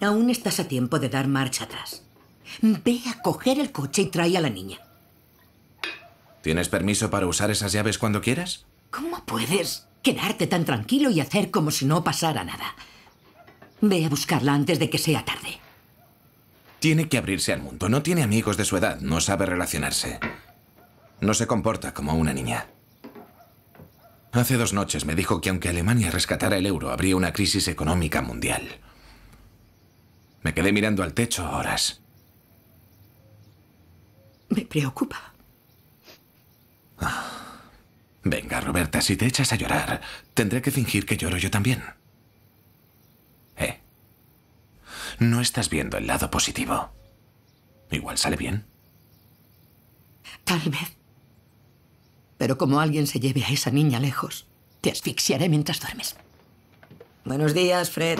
Aún estás a tiempo de dar marcha atrás. Ve a coger el coche y trae a la niña. ¿Tienes permiso para usar esas llaves cuando quieras? ¿Cómo puedes quedarte tan tranquilo y hacer como si no pasara nada? Ve a buscarla antes de que sea tarde. Tiene que abrirse al mundo. No tiene amigos de su edad. No sabe relacionarse. No se comporta como una niña. Hace dos noches me dijo que aunque Alemania rescatara el euro, habría una crisis económica mundial. Me quedé mirando al techo horas. Me preocupa. Ah, venga, Roberta, si te echas a llorar, tendré que fingir que lloro yo también. ¿Eh? No estás viendo el lado positivo. Igual sale bien. Tal vez. Pero como alguien se lleve a esa niña lejos, te asfixiaré mientras duermes. Buenos días, Fred.